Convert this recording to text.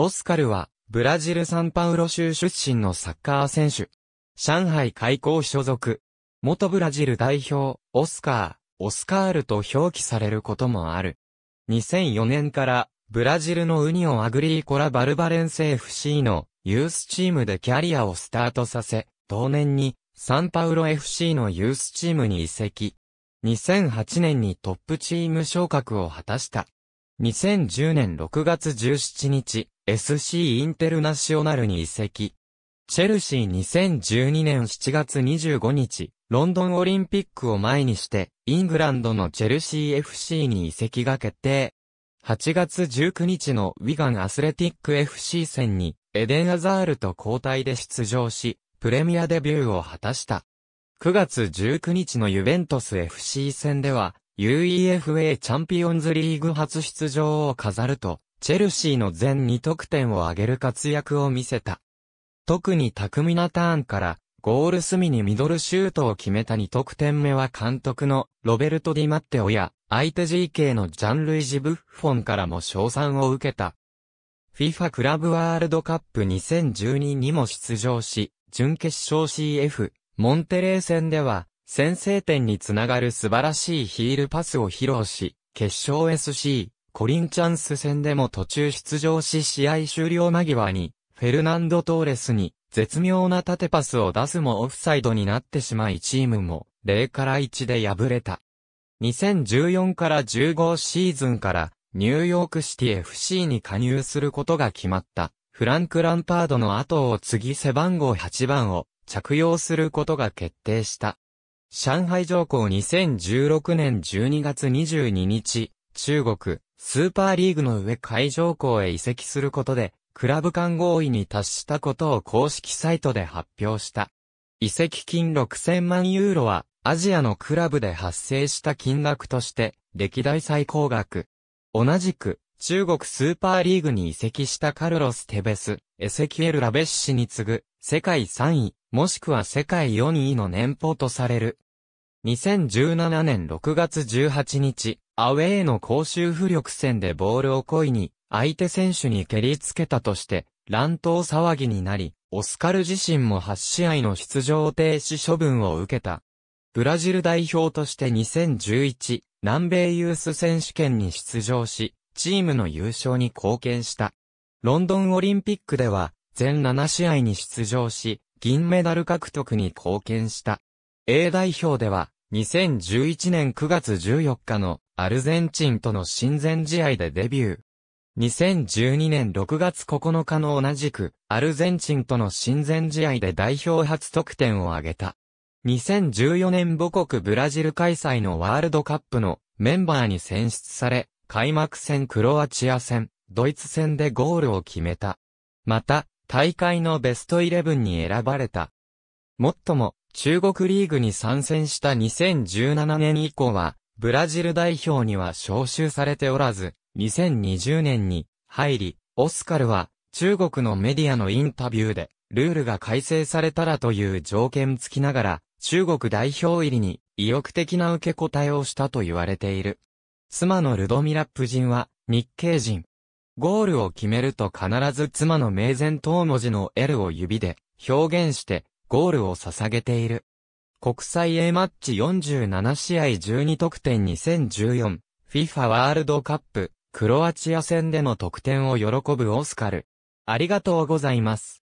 オスカルは、ブラジルサンパウロ州出身のサッカー選手。上海開港所属。元ブラジル代表、オスカー、オスカールと表記されることもある。2004年から、ブラジルのウニオアグリーコラバルバレンセ FC のユースチームでキャリアをスタートさせ、同年にサンパウロ FC のユースチームに移籍。2008年にトップチーム昇格を果たした。2010年6月17日、SC インテルナショナルに移籍。チェルシー2012年7月25日、ロンドンオリンピックを前にして、イングランドのチェルシー FC に移籍が決定。8月19日のウィガンアスレティック FC 戦に、エデン・アザールと交代で出場し、プレミアデビューを果たした。9月19日のユベントス FC 戦では、UEFA チャンピオンズリーグ初出場を飾ると、チェルシーの全2得点を挙げる活躍を見せた。特に巧みなターンから、ゴール隅にミドルシュートを決めた2得点目は監督のロベルト・ディ・マッテオや相手 GK のジャン・ルイジ・ブッフォンからも賞賛を受けた。FIFA クラブワールドカップ2012にも出場し、準決勝 CF、モンテレー戦では、先制点につながる素晴らしいヒールパスを披露し、決勝 SC、コリンチャンス戦でも途中出場し試合終了間際に、フェルナンド・トーレスに絶妙な縦パスを出すもオフサイドになってしまいチームも0から1で敗れた。2014から15シーズンからニューヨークシティ FC に加入することが決まった。フランク・ランパードの後を継ぎ背番号8番を着用することが決定した。上海上皇2016年12月22日、中国、スーパーリーグの上海上校へ移籍することで、クラブ間合意に達したことを公式サイトで発表した。移籍金6000万ユーロは、アジアのクラブで発生した金額として、歴代最高額。同じく、中国スーパーリーグに移籍したカルロス・テベス、エセキュエル・ラベッシに次ぐ、世界3位、もしくは世界4位の年俸とされる、2017年6月18日、アウェーの公衆浮力戦でボールを故意に、相手選手に蹴りつけたとして、乱闘騒ぎになり、オスカル自身も8試合の出場停止処分を受けた。ブラジル代表として2011南米ユース選手権に出場し、チームの優勝に貢献した。ロンドンオリンピックでは全7試合に出場し、銀メダル獲得に貢献した。A 代表では、2011年9月14日のアルゼンチンとの親善試合でデビュー。2012年6月9日の同じく、アルゼンチンとの親善試合で代表初得点を挙げた。2014年母国ブラジル開催のワールドカップのメンバーに選出され、開幕戦クロアチア戦、ドイツ戦でゴールを決めた。また、大会のベストイレブンに選ばれた。もっとも、中国リーグに参戦した2017年以降は、ブラジル代表には招集されておらず、2020年に入り、オスカルは中国のメディアのインタビューで、ルールが改正されたらという条件付きながら、中国代表入りに意欲的な受け答えをしたと言われている。妻のルドミラップ人は日系人。ゴールを決めると必ず妻の名前等文字の L を指で表現してゴールを捧げている。国際 A マッチ47試合12得点2014、FIFA ワールドカップ、クロアチア戦での得点を喜ぶオスカル。ありがとうございます。